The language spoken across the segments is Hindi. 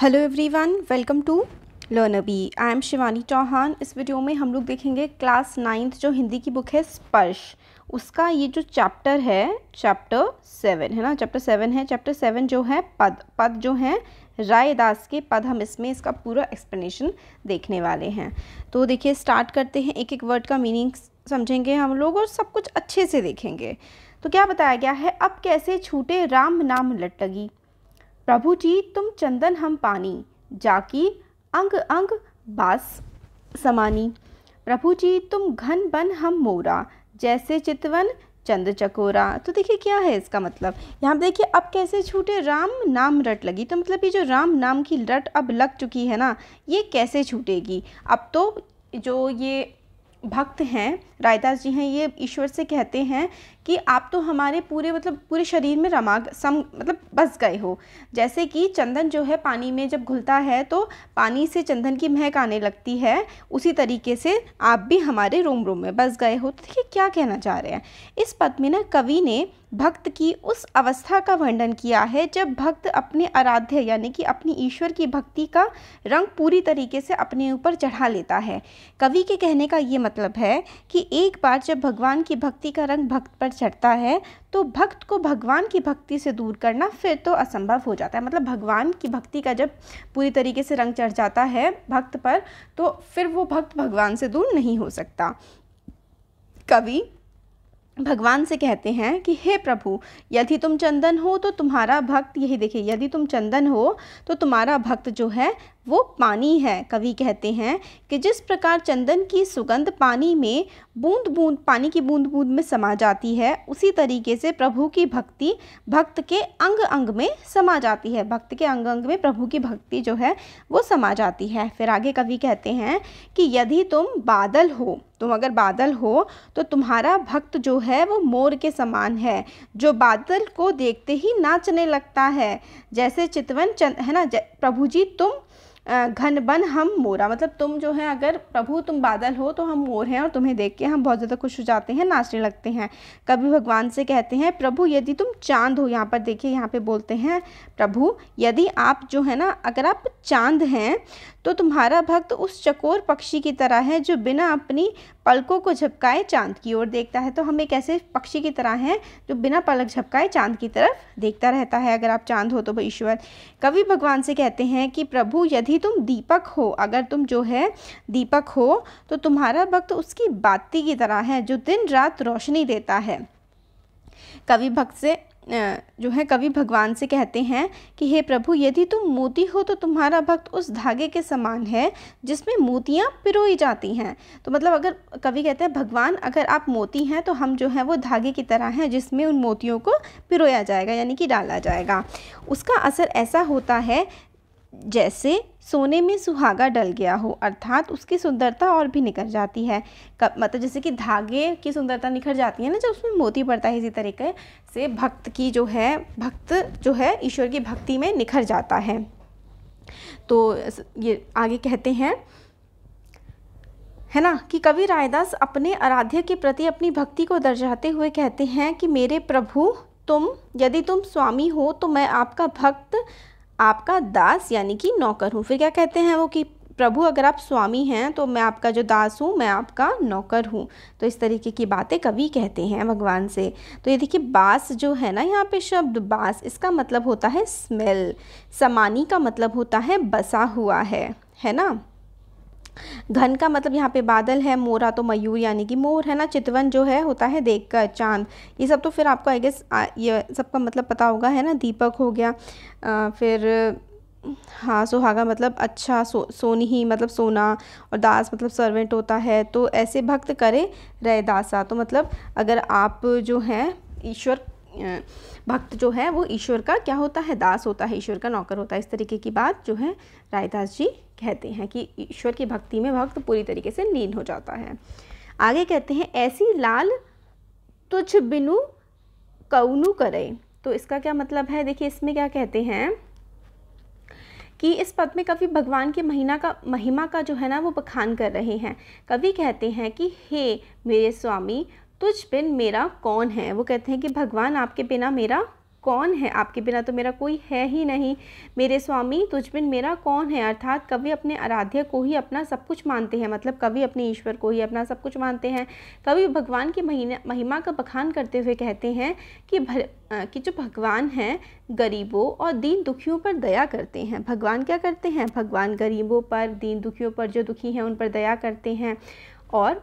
Hello everyone welcome to learner B I am Shivani Chauhan इस वीडियो में हम लोग देखेंगे क्लास नाइन्थ जो हिंदी की बुक है स्पर्श उसका ये जो चैप्टर है चैप्टर सेवन है ना चैप्टर सेवन है चैप्टर सेवन जो है पद पद जो है रायदास के पद हम इसमें इसका पूरा एक्सप्लेनेशन देखने वाले हैं तो देखिए स्टार्ट करते हैं एक एक वर्ड का मीनिंग समझेंगे हम लोग और सब कुछ अच्छे से देखेंगे तो क्या बताया गया है अब कैसे छूटे राम नाम लटगी प्रभु जी तुम चंदन हम पानी जाकी अंग अंग बास समानी प्रभु जी तुम घन बन हम मोरा जैसे चितवन चंद चकोरा तो देखिए क्या है इसका मतलब यहाँ देखिए अब कैसे छूटे राम नाम रट लगी तो मतलब ये जो राम नाम की रट अब लग चुकी है ना ये कैसे छूटेगी अब तो जो ये भक्त हैं रायदास जी हैं ये ईश्वर से कहते हैं कि आप तो हमारे पूरे मतलब पूरे शरीर में रमा सम मतलब बस गए हो जैसे कि चंदन जो है पानी में जब घुलता है तो पानी से चंदन की महक आने लगती है उसी तरीके से आप भी हमारे रोम रोम में बस गए हो तो देखिए क्या कहना चाह रहे हैं इस पद में ना कवि ने भक्त की उस अवस्था का वर्णन किया है जब भक्त अपने आराध्य यानी कि अपनी ईश्वर की भक्ति का रंग पूरी तरीके से अपने ऊपर चढ़ा लेता है कवि के कहने का ये मतलब है कि एक बार जब भगवान की भक्ति का रंग भक्त पर चढ़ता है तो भक्त को भगवान की भक्ति से दूर करना फिर तो असंभव हो जाता है मतलब भगवान की भक्ति का जब पूरी तरीके से रंग चढ़ जाता है भक्त पर तो फिर वो भक्त भगवान से दूर नहीं हो सकता कवि भगवान से कहते हैं कि हे प्रभु यदि तुम चंदन हो तो तुम्हारा भक्त यही देखे यदि तुम चंदन हो तो तुम्हारा भक्त जो है वो पानी है कवि कहते हैं कि जिस प्रकार चंदन की सुगंध पानी में बूंद बूंद पानी की बूंद बूंद में समा जाती है उसी तरीके से प्रभु की भक्ति भक्त के अंग अंग में समा जाती है भक्त के अंग अंग में प्रभु की भक्ति जो है वो समा जाती है फिर आगे कवि कहते हैं कि यदि तुम बादल हो तुम अगर बादल हो तो तुम्हारा भक्त जो है वो मोर के समान है जो बादल को देखते ही नाचने लगता है जैसे चितवन चंद है ना प्रभु जी तुम घन बन हम मोरा मतलब तुम जो है अगर प्रभु तुम बादल हो तो हम मोर हैं और तुम्हें देख के हम बहुत ज़्यादा खुश हो जाते हैं नाचने लगते हैं कभी भगवान से कहते हैं प्रभु यदि तुम चांद हो यहाँ पर देखिए यहाँ पे बोलते हैं प्रभु यदि आप जो है ना अगर आप चांद हैं तो तुम्हारा भक्त उस चकोर पक्षी की तरह है जो बिना अपनी पलकों को झपकाए चांद की ओर देखता है तो हम एक ऐसे पक्षी की तरह हैं जो बिना पलक झपकाए चांद की तरफ देखता रहता है अगर आप चांद हो तो ईश्वर कवि भगवान से कहते हैं कि प्रभु यदि यदि तुम दीपक हो अगर तुम जो है दीपक हो तो तुम्हारा भक्त उसकी बाती की तरह है जो दिन रात रोशनी देता है कवि भक्त से जो है कवि भगवान से कहते हैं कि हे प्रभु यदि तुम मोती हो तो तुम्हारा भक्त उस धागे के समान है जिसमें मोतियाँ पिरोई जाती हैं तो मतलब अगर कवि कहते हैं भगवान अगर आप मोती हैं तो हम जो है वो धागे की तरह हैं जिसमें उन मोतियों को पिरोया जाएगा यानी कि डाला जाएगा उसका असर ऐसा होता है जैसे सोने में सुहागा डल गया हो अर्थात उसकी सुंदरता और भी निखर जाती है कब मतलब जैसे कि धागे की सुंदरता निखर जाती है ना जब उसमें मोती पड़ता है इसी तरीके से भक्त की जो है भक्त जो है ईश्वर की भक्ति में निखर जाता है तो ये आगे कहते हैं है ना कि कवि रायदास अपने आराध्य के प्रति अपनी भक्ति को दर्शाते हुए कहते हैं कि मेरे प्रभु तुम यदि तुम स्वामी हो तो मैं आपका भक्त आपका दास यानी कि नौकर हूँ फिर क्या कहते हैं वो कि प्रभु अगर आप स्वामी हैं तो मैं आपका जो दास हूँ मैं आपका नौकर हूँ तो इस तरीके की बातें कवि कहते हैं भगवान से तो ये देखिए बास जो है ना यहाँ पे शब्द बास इसका मतलब होता है स्मेल समानी का मतलब होता है बसा हुआ है है ना घन का मतलब यहाँ पे बादल है मोरा तो मयूर यानी कि मोर है ना चितवन जो है होता है देख कर चांद ये सब तो फिर आपको आई गेस ये सबका मतलब पता होगा है ना दीपक हो गया आ, फिर हाँ सुहागा मतलब अच्छा सो सोनी मतलब सोना और दास मतलब सर्वेंट होता है तो ऐसे भक्त करे रहे दासा तो मतलब अगर आप जो हैं ईश्वर भक्त जो है वो ईश्वर का क्या होता है दास होता है ईश्वर का नौकर होता है इस तरीके की बात जो है रायदास जी कहते हैं कि ईश्वर की भक्ति में भक्त पूरी तरीके से लीन हो जाता है आगे कहते हैं ऐसी लाल तुझ बिनु कौनु करे तो इसका क्या मतलब है देखिए इसमें क्या कहते हैं कि इस पद में कवि भगवान के महीना का महिमा का जो है ना वो बखान कर रहे हैं कवि कहते हैं कि हे मेरे स्वामी तुझ बिन मेरा कौन है वो कहते हैं कि भगवान आपके बिना मेरा कौन है आपके बिना तो मेरा कोई है ही नहीं मेरे स्वामी तुझ बिन मेरा कौन है अर्थात कवि अपने आराध्य को ही अपना सब कुछ मानते हैं मतलब कवि अपने ईश्वर को ही अपना सब कुछ मानते हैं कवि भगवान की महिमा का बखान करते हुए कहते हैं कि भर, कि जो भगवान हैं गरीबों और दीन दुखियों पर दया करते हैं भगवान क्या करते हैं भगवान गरीबों पर दीन दुखियों पर जो दुखी हैं उन पर दया करते हैं और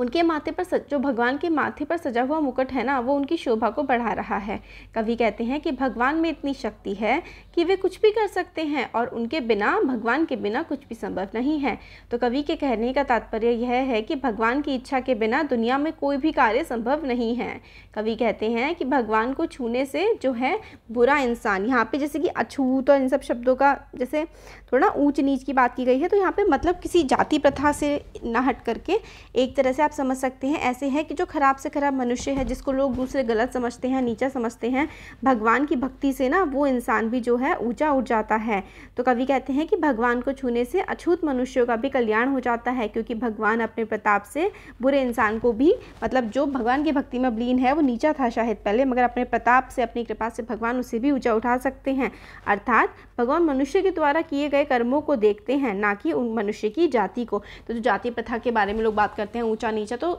उनके माथे पर सज जो भगवान के माथे पर सजा हुआ मुकुट है ना वो उनकी शोभा को बढ़ा रहा है कवि कहते हैं कि भगवान में इतनी शक्ति है कि वे कुछ भी कर सकते हैं और उनके बिना भगवान के बिना कुछ भी संभव नहीं है तो कवि के कहने का तात्पर्य यह है कि भगवान की इच्छा के बिना दुनिया में कोई भी कार्य संभव नहीं है कवि कहते हैं कि भगवान को छूने से जो है बुरा इंसान यहाँ पे जैसे कि अछूत और इन सब शब्दों का जैसे थोड़ा ऊंच नीच की बात की गई है तो यहाँ पे मतलब किसी जाति प्रथा से ना हट करके एक तरह से आप समझ सकते हैं ऐसे हैं कि जो खराब से खराब मनुष्य है जिसको लोग दूसरे गलत समझते हैं नीचा समझते हैं भगवान की भक्ति से ना वो इंसान भी जो है ऊंचा उठ जाता है तो कवि कहते हैं कि भगवान को छूने से अछूत मनुष्यों का भी कल्याण हो जाता है क्योंकि भगवान अपने प्रताप से बुरे इंसान को भी मतलब जो भगवान की भक्ति में लीन है वो नीचा था शायद पहले मगर अपने प्रताप से अपनी कृपा से भगवान उसे भी ऊंचा उठा सकते हैं अर्थात भगवान मनुष्य के द्वारा किए गए कर्मों को देखते हैं ना कि उन मनुष्य की जाति को तो जो जाति प्रथा के बारे में लोग बात करते हैं ऊँचा नीचा तो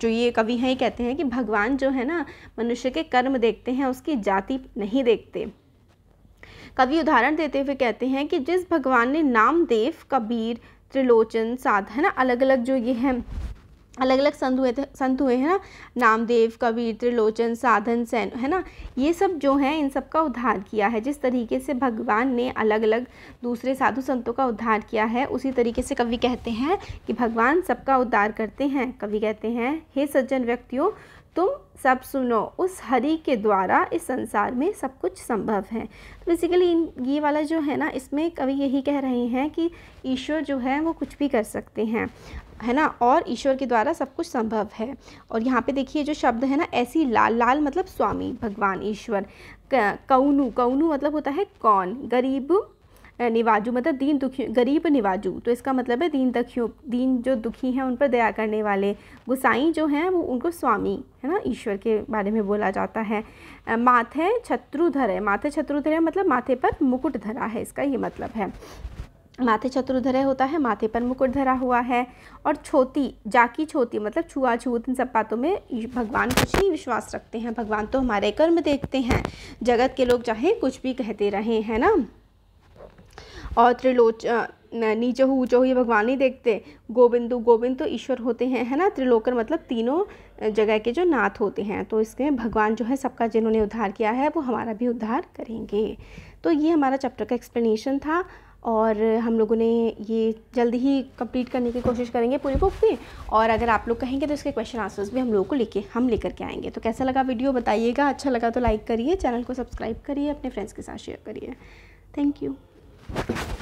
जो ये कवि हैं ये कहते हैं कि भगवान जो है ना मनुष्य के कर्म देखते हैं उसकी जाति नहीं देखते कवि उदाहरण देते हुए कहते हैं कि जिस भगवान ने नामदेव कबीर त्रिलोचन साध है ना अलग अलग जो ये हैं अलग अलग संत हुए थे संत हुए हैं ना नामदेव कबीर त्रिलोचन साधन सैन है ना ये सब जो हैं इन सब का उद्धार किया है जिस तरीके से भगवान ने अलग अलग दूसरे साधु संतों का उद्धार किया है उसी तरीके से कवि कहते हैं कि भगवान सबका उद्धार करते हैं कवि कहते हैं हे सज्जन व्यक्तियों तुम सब सुनो उस हरि के द्वारा इस संसार में सब कुछ संभव है तो बेसिकली ये वाला जो है ना इसमें कवि यही कह रहे हैं कि ईश्वर जो है वो कुछ भी कर सकते हैं है ना और ईश्वर के द्वारा सब कुछ संभव है और यहाँ पे देखिए जो शब्द है ना ऐसी लाल लाल मतलब स्वामी भगवान ईश्वर कौनू कौनू मतलब होता है कौन गरीब निवाजू मतलब दीन दुखी गरीब निवाजू तो इसका मतलब है दीन दुखियों दीन जो दुखी हैं उन पर दया करने वाले गुसाई जो हैं वो उनको स्वामी है ना ईश्वर के बारे में बोला जाता है माथे छत्रुधर है माथे छत्रुधर है मतलब माथे पर मुकुट धरा है इसका ये मतलब है माथे चतुर्धर होता है माथे पर मुकुट धरा हुआ है और छोती जाकी छोती मतलब छुआछूत इन सब बातों में भगवान कुछ ही विश्वास रखते हैं भगवान तो हमारे कर्म देखते हैं जगत के लोग चाहे कुछ भी कहते रहे हैं ना और त्रिलोच नीचे हो ऊँचा हो ये भगवान नहीं देखते गोविंदु गोविंद तो ईश्वर होते हैं है ना त्रिलोकर मतलब तीनों जगह के जो नाथ होते हैं तो इसमें भगवान जो है सबका जिन्होंने उद्धार किया है वो हमारा भी उद्धार करेंगे तो ये हमारा चैप्टर का एक्सप्लेनेशन था और हम लोगों ने ये जल्दी ही कंप्लीट करने की कोशिश करेंगे पूरी बुक की और अगर आप लोग कहेंगे तो इसके क्वेश्चन आंसर्स भी हम लोगों को लेके हम लेकर के आएंगे तो कैसा लगा वीडियो बताइएगा अच्छा लगा तो लाइक करिए चैनल को सब्सक्राइब करिए अपने फ्रेंड्स के साथ शेयर करिए थैंक यू Thank you.